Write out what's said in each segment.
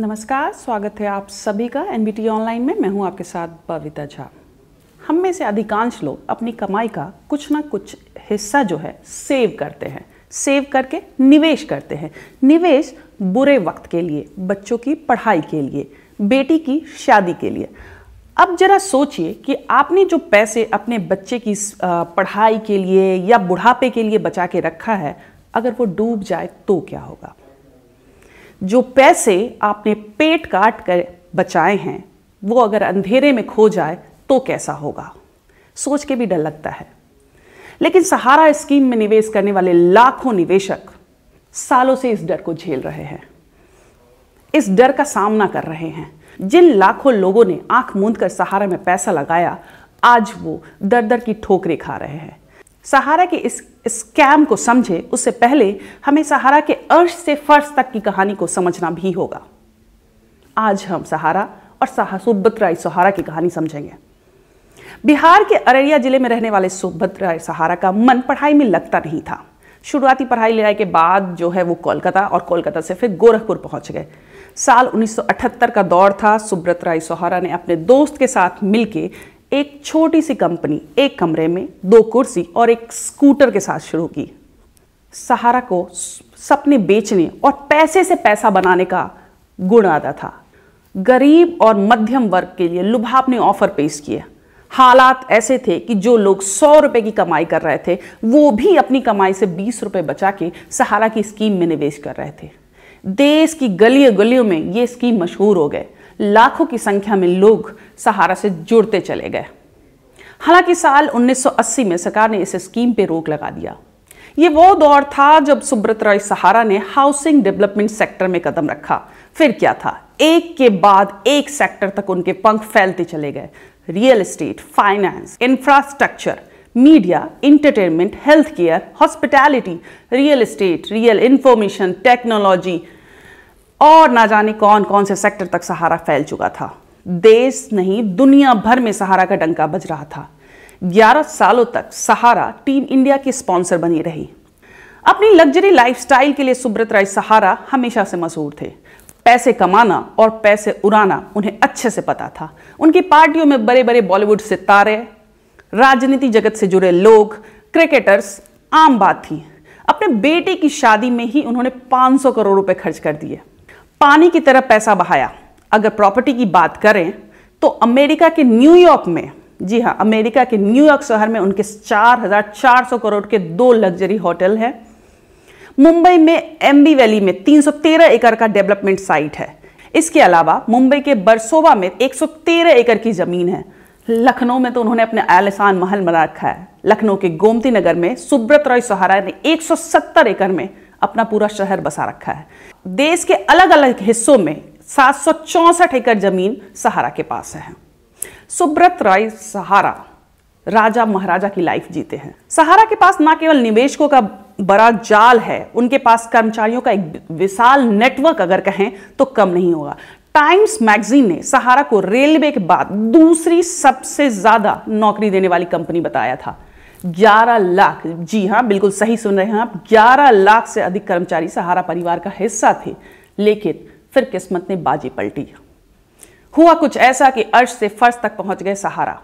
नमस्कार स्वागत है आप सभी का एन ऑनलाइन में मैं हूं आपके साथ बबीता झा हम में से अधिकांश लोग अपनी कमाई का कुछ ना कुछ हिस्सा जो है सेव करते हैं सेव करके निवेश करते हैं निवेश बुरे वक्त के लिए बच्चों की पढ़ाई के लिए बेटी की शादी के लिए अब जरा सोचिए कि आपने जो पैसे अपने बच्चे की पढ़ाई के लिए या बुढ़ापे के लिए बचा के रखा है अगर वो डूब जाए तो क्या होगा जो पैसे आपने पेट काट कर बचाए हैं वो अगर अंधेरे में खो जाए तो कैसा होगा सोच के भी डर लगता है लेकिन सहारा स्कीम में निवेश करने वाले लाखों निवेशक सालों से इस डर को झेल रहे हैं इस डर का सामना कर रहे हैं जिन लाखों लोगों ने आंख मूंद कर सहारा में पैसा लगाया आज वो दर दर की ठोकरें खा रहे हैं सहारा के इस स्कैम को समझे उससे पहले हमें सहारा के अर्श से फर्श तक की कहानी को समझना भी होगा आज हम सहारा और सहा सुब्रत राय सहारा की कहानी समझेंगे बिहार के अररिया जिले में रहने वाले सुब्रत राय सहारा का मन पढ़ाई में लगता नहीं था शुरुआती पढ़ाई लिखाई के बाद जो है वो कोलकाता और कोलकाता से फिर गोरखपुर पहुंच गए साल 1978 का दौर था सुब्रत राय सोहारा ने अपने दोस्त के साथ मिलके एक छोटी सी कंपनी एक कमरे में दो कुर्सी और एक स्कूटर के साथ शुरू की सहारा को सपने बेचने और पैसे से पैसा बनाने का गुण आता था गरीब और मध्यम वर्ग के लिए लुभाप ने ऑफर पेश किया हालात ऐसे थे कि जो लोग सौ रुपए की कमाई कर रहे थे वो भी अपनी कमाई से बीस रुपए बचा के सहारा की स्कीम में निवेश कर रहे थे देश की गलियों गलियों में ये स्कीम मशहूर हो गए लाखों की संख्या में लोग सहारा से जुड़ते चले गए हालांकि साल 1980 में सरकार ने इस स्कीम पर रोक लगा दिया ये वो दौर था जब सुब्रत रॉय सहारा ने हाउसिंग डेवलपमेंट सेक्टर में कदम रखा फिर क्या था एक के बाद एक सेक्टर तक उनके पंख फैलते चले गए real estate finance infrastructure media entertainment health care hospitality real estate real information technology और ना जाने कौन कौन से सेक्टर तक सहारा फैल चुका था देश नहीं दुनिया भर में सहारा का डंका बज रहा था 11 सालों तक सहारा टीम इंडिया की स्पॉन्सर बनी रही अपनी लग्जरी लाइफस्टाइल के लिए सुब्रत राय सहारा हमेशा से मशहूर थे पैसे कमाना और पैसे उड़ाना उन्हें अच्छे से पता था उनकी पार्टियों में बड़े बड़े बॉलीवुड सितारे राजनीति जगत से जुड़े लोग क्रिकेटर्स आम बात थी अपने बेटे की शादी में ही उन्होंने 500 करोड़ रुपए खर्च कर दिए पानी की तरह पैसा बहाया अगर प्रॉपर्टी की बात करें तो अमेरिका के न्यूयॉर्क में जी हाँ अमेरिका के न्यूयॉर्क शहर में उनके 4,400 करोड़ के दो लग्जरी होटल हैं मुंबई में एमबी वैली में 313 एकड़ का डेवलपमेंट साइट है इसके अलावा मुंबई के बरसोवा में 113 एकड़ की ज़मीन है लखनऊ में तो उन्होंने अपने आलिसान महल बना रखा है लखनऊ के गोमती नगर में सुब्रत रॉय सहारा ने एक एकड़ में अपना पूरा शहर बसा रखा है देश के अलग अलग हिस्सों में सात एकड़ जमीन सहारा के पास है सुब्रत राय सहारा राजा महाराजा की लाइफ जीते हैं सहारा के पास ना केवल निवेशकों का बड़ा जाल है उनके पास कर्मचारियों का एक विशाल नेटवर्क अगर कहें तो कम नहीं होगा टाइम्स मैगजीन ने सहारा को रेलवे के बाद दूसरी सबसे ज्यादा नौकरी देने वाली कंपनी बताया था 11 लाख जी हाँ बिल्कुल सही सुन रहे हैं आप 11 लाख से अधिक कर्मचारी सहारा परिवार का हिस्सा थे लेकिन फिर किस्मत ने बाजी पलटी हुआ कुछ ऐसा कि अर्श से फर्श तक पहुंच गए सहारा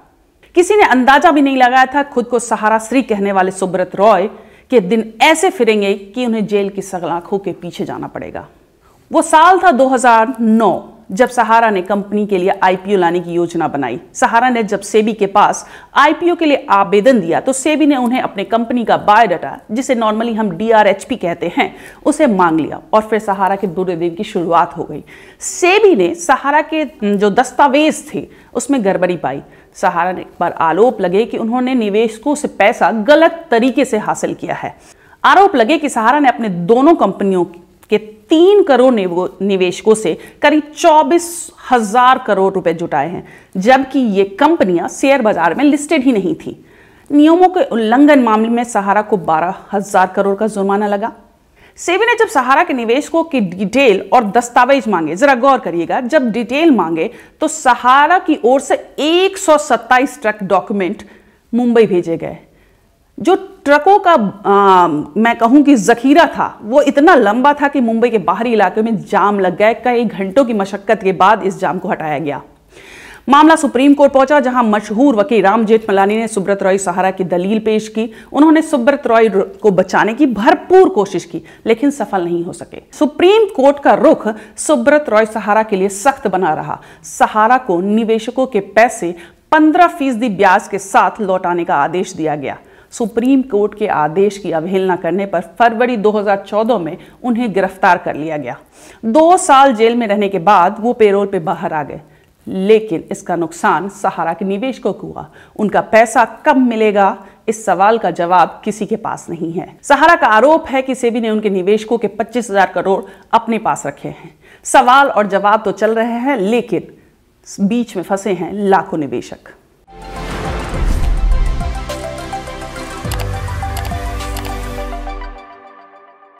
किसी ने अंदाजा भी नहीं लगाया था खुद को सहारा श्री कहने वाले सुब्रत रॉय के दिन ऐसे फिरेंगे कि उन्हें जेल की सलाखों के पीछे जाना पड़ेगा वो साल था 2009 जब सहारा ने कंपनी के लिए आईपीओ लाने की योजना बनाई सहारा ने जब सेबी के पास आईपीओ के लिए आवेदन दिया तो सेबी ने उन्हें अपने कंपनी का बायोडाटा जिसे नॉर्मली हम डीआरएचपी कहते हैं उसे मांग लिया और फिर सहारा के बुरे दिन की शुरुआत हो गई सेबी ने सहारा के जो दस्तावेज थे उसमें गड़बड़ी पाई सहारा ने पर आरोप लगे कि उन्होंने निवेशकों से पैसा गलत तरीके से हासिल किया है आरोप लगे कि सहारा ने अपने दोनों कंपनियों के तीन करोड़ निवेशकों से करीब चौबीस हजार करोड़ रुपए जुटाए हैं जबकि ये कंपनियां शेयर बाजार में लिस्टेड ही नहीं थी नियमों के उल्लंघन मामले में सहारा को बारह हजार करोड़ का जुर्माना लगा सेबी ने जब सहारा के निवेशकों की डिटेल और दस्तावेज मांगे जरा गौर करिएगा जब डिटेल मांगे तो सहारा की ओर से एक ट्रक डॉक्यूमेंट मुंबई भेजे गए जो ट्रकों का आ, मैं कहूं कि जखीरा था वो इतना लंबा था कि मुंबई के बाहरी इलाके में जाम लग गया कई घंटों की मशक्कत के बाद इस जाम को हटाया गया मामला सुप्रीम कोर्ट पहुंचा जहां मशहूर वकील राम जेठमलानी ने सुब्रत रॉय सहारा की दलील पेश की उन्होंने सुब्रत रॉय को बचाने की भरपूर कोशिश की लेकिन सफल नहीं हो सके सुप्रीम कोर्ट का रुख सुब्रत रॉय सहारा के लिए सख्त बना रहा सहारा को निवेशकों के पैसे पंद्रह फीसदी ब्याज के साथ लौटाने का आदेश दिया गया सुप्रीम कोर्ट के आदेश की अवहेलना करने पर फरवरी 2014 में उन्हें गिरफ्तार कर लिया गया दो साल जेल में रहने के बाद वो पेरोल पे बाहर आ गए लेकिन इसका नुकसान सहारा के निवेशकों को हुआ उनका पैसा कब मिलेगा इस सवाल का जवाब किसी के पास नहीं है सहारा का आरोप है कि सेबी ने उनके निवेशकों के 25,000 करोड़ अपने पास रखे हैं सवाल और जवाब तो चल रहे हैं लेकिन बीच में फंसे हैं लाखों निवेशक